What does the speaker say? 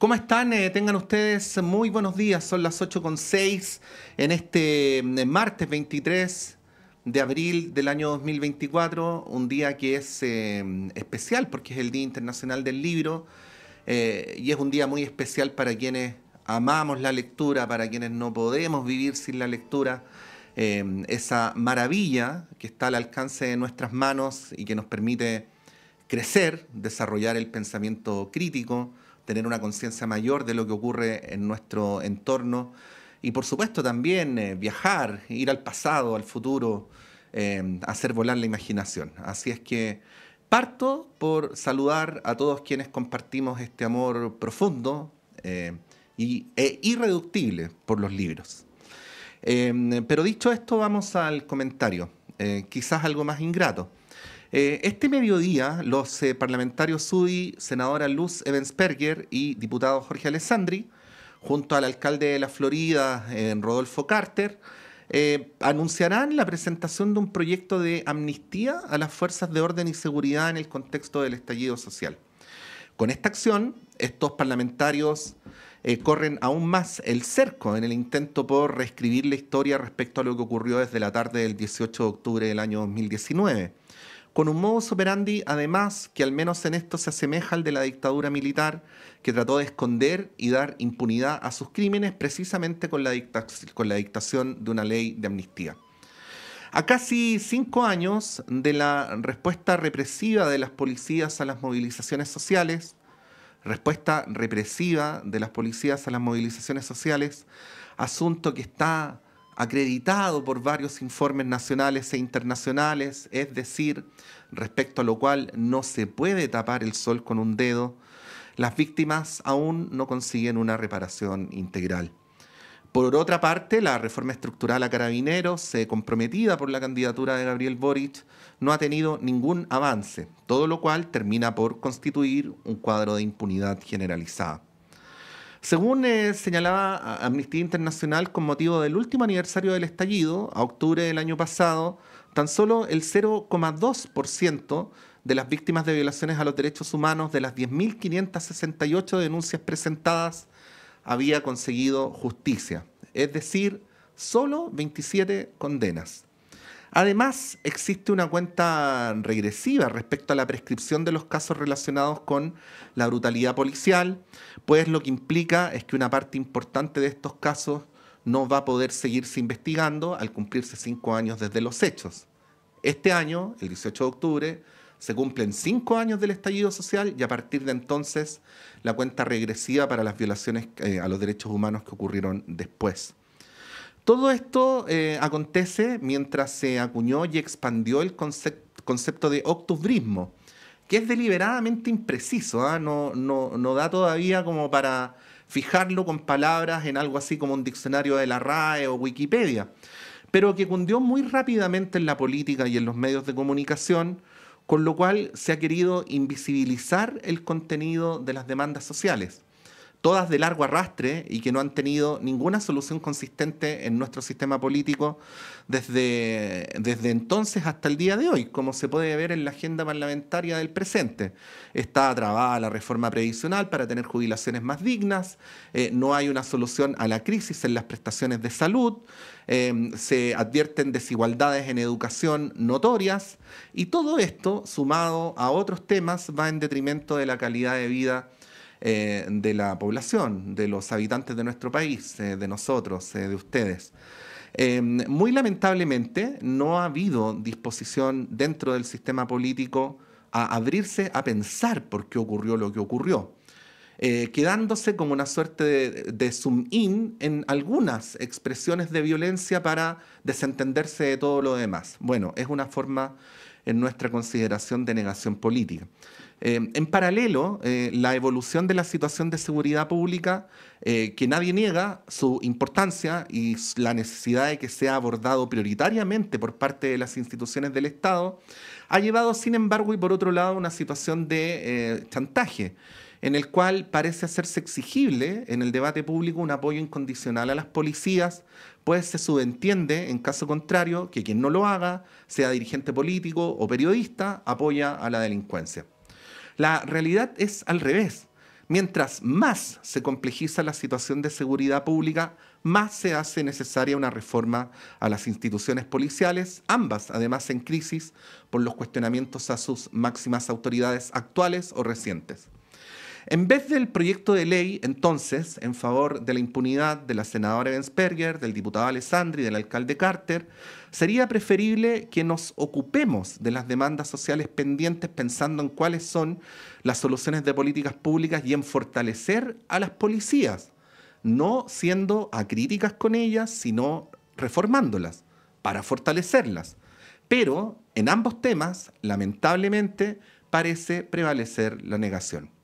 ¿Cómo están? Eh, tengan ustedes muy buenos días. Son las con 8.6 en este mm, eh, martes 23 de abril del año 2024, un día que es eh, mm, especial porque es el Día Internacional del Libro y es un día muy especial para quienes amamos la lectura, para quienes no podemos vivir sin la lectura. Mm, esa maravilla que está al alcance de nuestras manos y que nos permite crecer, desarrollar el pensamiento crítico, tener una conciencia mayor de lo que ocurre en nuestro entorno y por supuesto también eh, viajar, ir al pasado, al futuro, eh, hacer volar la imaginación. Así es que parto por saludar a todos quienes compartimos este amor profundo eh, y, e irreductible por los libros. pero dicho esto, vamos al comentario, quizás algo más ingrato. Eh, este mediodía, los eh, parlamentarios SUDI, senadora Luz evans y diputado Jorge Alessandri, junto al alcalde de la Florida, eh, Rodolfo Carter, anunciarán la presentación de un proyecto de amnistía a las fuerzas de orden y seguridad en el contexto del estallido social. Con esta acción, estos parlamentarios corren aún más el cerco en el intento por reescribir la historia respecto a lo que ocurrió desde la tarde del 18 de octubre del año 2019 con un modo operandi, además, que al menos en esto se asemeja al de la dictadura militar, que trató de esconder y dar impunidad a sus crímenes precisamente con la, con la dictación de una ley de amnistía. A casi cinco años de la respuesta represiva de las policías a las movilizaciones sociales, respuesta represiva de las policías a las movilizaciones sociales, asunto que está acreditado por varios informes nacionales e internacionales, es decir, respecto a lo cual no se puede tapar el sol con un dedo, las víctimas aún no consiguen una reparación integral. Por otra parte, la reforma estructural a carabineros, eh, comprometida por la candidatura de Gabriel Boric, no ha tenido ningún avance, todo lo cual termina por constituir un cuadro de impunidad generalizada. Según eh, señalaba Amnistía Internacional, con motivo del último aniversario del estallido, a octubre del año pasado, tan solo el 0,2% de las víctimas de violaciones a los derechos humanos de las 10.568 denuncias presentadas había conseguido justicia. Es decir, solo 27 condenas. Además, existe una cuenta regresiva respecto a la prescripción de los casos relacionados con la brutalidad policial, pues lo que implica es que una parte importante de estos casos no va a poder seguirse investigando al cumplirse cinco años desde los hechos. Este año, el 18 de octubre, se cumplen cinco años del estallido social y a partir de entonces la cuenta regresiva para las violaciones eh, a los derechos humanos que ocurrieron después. Todo esto eh, acontece mientras se acuñó y expandió el concepto de octubrismo, que es deliberadamente impreciso, ¿ah? no da todavía como para fijarlo con palabras en algo así como un diccionario de la RAE o Wikipedia, pero que cundió muy rápidamente en la política y en los medios de comunicación, con lo cual se ha querido invisibilizar el contenido de las demandas sociales todas de largo arrastre y que no han tenido ninguna solución consistente en nuestro sistema político desde, desde entonces hasta el día de hoy, como se puede ver en la agenda parlamentaria del presente. Está trabada la reforma previsional para tener jubilaciones más dignas, eh, no hay una solución a la crisis en las prestaciones de salud, eh, se advierten desigualdades en educación notorias y todo esto, sumado a otros temas, va en detrimento de la calidad de vida eh, de la población, de los habitantes de nuestro país, eh, de nosotros, eh, de ustedes. muy lamentablemente no ha habido disposición dentro del sistema político a abrirse a pensar por qué ocurrió lo que ocurrió. quedándose como una suerte de zoom-in en algunas expresiones de violencia para desentenderse de todo lo demás. Bueno, es una forma en nuestra consideración de negación política. Eh, en paralelo, eh, la evolución de la situación de seguridad pública, eh, que nadie niega su importancia y la necesidad de que sea abordado prioritariamente por parte de las instituciones del Estado, ha llevado, sin embargo, y por otro lado, una situación de chantaje en el cual parece hacerse exigible en el debate público un apoyo incondicional a las policías, pues se subentiende, en caso contrario, que quien no lo haga, sea dirigente político o periodista, apoya a la delincuencia. La realidad es al revés. Mientras más se complejiza la situación de seguridad pública, más se hace necesaria una reforma a las instituciones policiales, ambas además en crisis por los cuestionamientos a sus máximas autoridades actuales o recientes. En vez del proyecto de ley, entonces, en favor de la impunidad de la senadora Bensperger, del diputado Alessandri, y del alcalde Carter, sería preferible que nos ocupemos de las demandas sociales pendientes pensando en cuáles son las soluciones de políticas públicas y en fortalecer a las policías, no siendo acríticas con ellas, sino reformándolas para fortalecerlas. Pero en ambos temas, lamentablemente, parece prevalecer la negación.